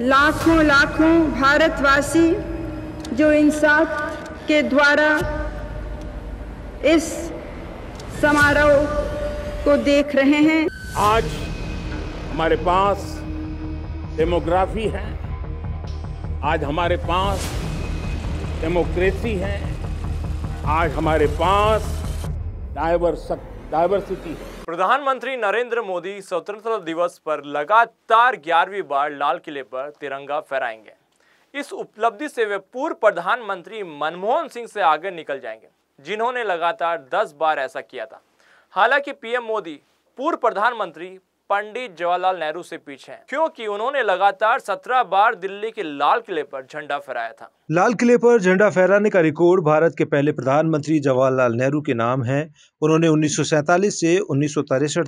लाखों लाखों भारतवासी जो इंसाफ के द्वारा इस समारोह को देख रहे हैं आज हमारे पास डेमोग्राफी है आज हमारे पास डेमोक्रेसी है आज हमारे पास डाइवर्स डायवर्सिटी है प्रधानमंत्री नरेंद्र मोदी स्वतंत्रता दिवस पर लगातार ग्यारहवीं बार लाल किले पर तिरंगा फहराएंगे इस उपलब्धि से वे पूर्व प्रधानमंत्री मनमोहन सिंह से आगे निकल जाएंगे जिन्होंने लगातार 10 बार ऐसा किया था हालांकि पीएम मोदी पूर्व प्रधानमंत्री पंडित जवाहरलाल नेहरू से पीछे हैं क्योंकि उन्होंने लगातार सत्रह बार दिल्ली के लाल किले पर झंडा फहराया था लाल किले पर झंडा फहराने का रिकॉर्ड भारत के पहले प्रधानमंत्री जवाहरलाल नेहरू के नाम है उन्होंने उन्नीस से उन्नीस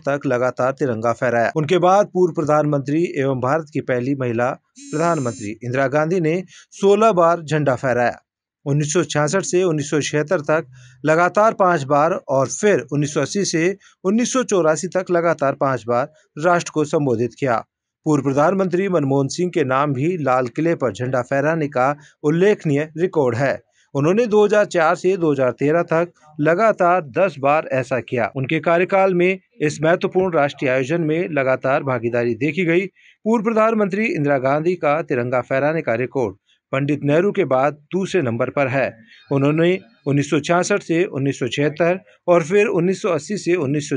तक लगातार तिरंगा फहराया उनके बाद पूर्व प्रधानमंत्री एवं भारत की पहली महिला प्रधानमंत्री इंदिरा गांधी ने सोलह बार झंडा फहराया उन्नीस से उन्नीस तक लगातार पांच बार और फिर 1980 से उन्नीस तक लगातार पांच बार राष्ट्र को संबोधित किया पूर्व प्रधानमंत्री मनमोहन सिंह के नाम भी लाल किले पर झंडा फहराने का उल्लेखनीय रिकॉर्ड है उन्होंने 2004 से 2013 तक लगातार 10 बार ऐसा किया उनके कार्यकाल में इस महत्वपूर्ण राष्ट्रीय आयोजन में लगातार भागीदारी देखी गई पूर्व प्रधानमंत्री इंदिरा गांधी का तिरंगा फहराने का रिकॉर्ड पंडित नेहरू के बाद दूसरे नंबर पर है उन्होंने 1966 से 1976 और फिर 1980 से उन्नीस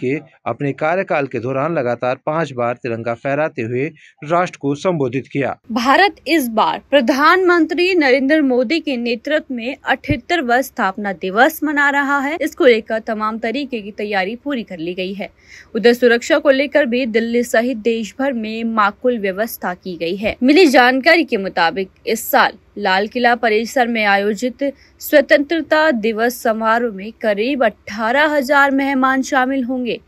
के अपने कार्यकाल के दौरान लगातार पाँच बार तिरंगा फहराते हुए राष्ट्र को संबोधित किया भारत इस बार प्रधानमंत्री नरेंद्र मोदी के नेतृत्व में अठहत्तरवा स्थापना दिवस मना रहा है इसको लेकर तमाम तरीके की तैयारी पूरी कर ली गई है उधर सुरक्षा को लेकर भी दिल्ली सहित देश भर में माकुल व्यवस्था की गई है मिली जानकारी के मुताबिक इस साल लाल किला परिसर में आयोजित स्वतंत्रता दिवस समारोह में करीब अठारह हजार मेहमान शामिल होंगे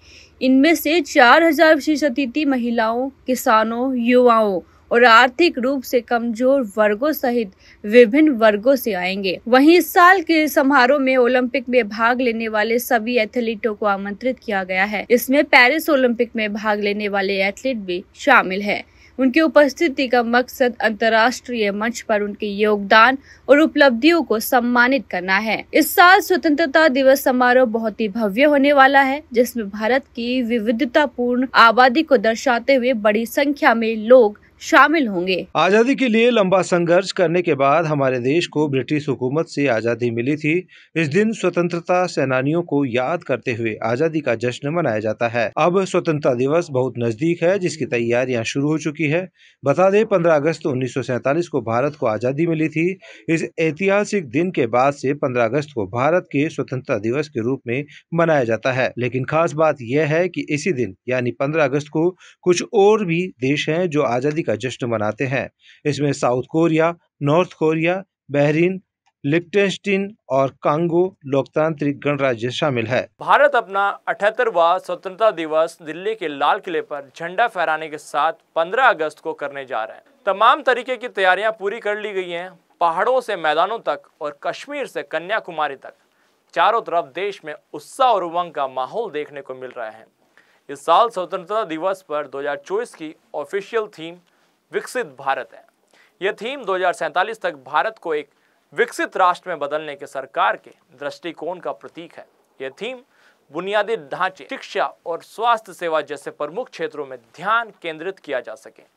इनमें से चार हजार विशेष अतिथि महिलाओं किसानों युवाओं और आर्थिक रूप से कमजोर वर्गों सहित विभिन्न वर्गों से आएंगे वहीं इस साल के समारोह में ओलंपिक में भाग लेने वाले सभी एथलीटों को आमंत्रित किया गया है इसमें पेरिस ओलंपिक में भाग लेने वाले एथलीट भी शामिल है उनकी उपस्थिति का मकसद अंतर्राष्ट्रीय मंच पर उनके योगदान और उपलब्धियों को सम्मानित करना है इस साल स्वतंत्रता दिवस समारोह बहुत ही भव्य होने वाला है जिसमें भारत की विविधतापूर्ण आबादी को दर्शाते हुए बड़ी संख्या में लोग शामिल होंगे आज़ादी के लिए लंबा संघर्ष करने के बाद हमारे देश को ब्रिटिश हुकूमत से आज़ादी मिली थी इस दिन स्वतंत्रता सेनानियों को याद करते हुए आज़ादी का जश्न मनाया जाता है अब स्वतंत्रता दिवस बहुत नज़दीक है जिसकी तैयारियां शुरू हो चुकी है बता दें पंद्रह अगस्त उन्नीस को भारत को आज़ादी मिली थी इस ऐतिहासिक दिन के बाद से पंद्रह अगस्त को भारत के स्वतंत्रता दिवस के रूप में मनाया जाता है लेकिन खास बात यह है की इसी दिन यानी पंद्रह अगस्त को कुछ और भी देश है जो आज़ादी का जश्न मनाते हैं इसमें South Korea North Korea Bahrain Liechtenstein और कांगो लोकतांत्रिक गणराज्य शामिल है भारत अपना अठहत्तरवा स्वतंत्रता दिवस दिल्ली के लाल किले पर झंडा फहराने के साथ 15 अगस्त को करने जा रहे हैं तमाम तरीके की तैयारियां पूरी कर ली गई हैं पहाड़ों से मैदानों तक और कश्मीर से कन्याकुमारी तक चारों तरफ देश में उत्साह और उमंग का माहौल देखने को मिल रहा है इस साल स्वतंत्रता दिवस पर दो की ऑफिशियल थीम विकसित भारत है यह थीम दो तक भारत को एक विकसित राष्ट्र में बदलने के सरकार के दृष्टिकोण का प्रतीक है यह थीम बुनियादी ढांचे शिक्षा और स्वास्थ्य सेवा जैसे प्रमुख क्षेत्रों में ध्यान केंद्रित किया जा सके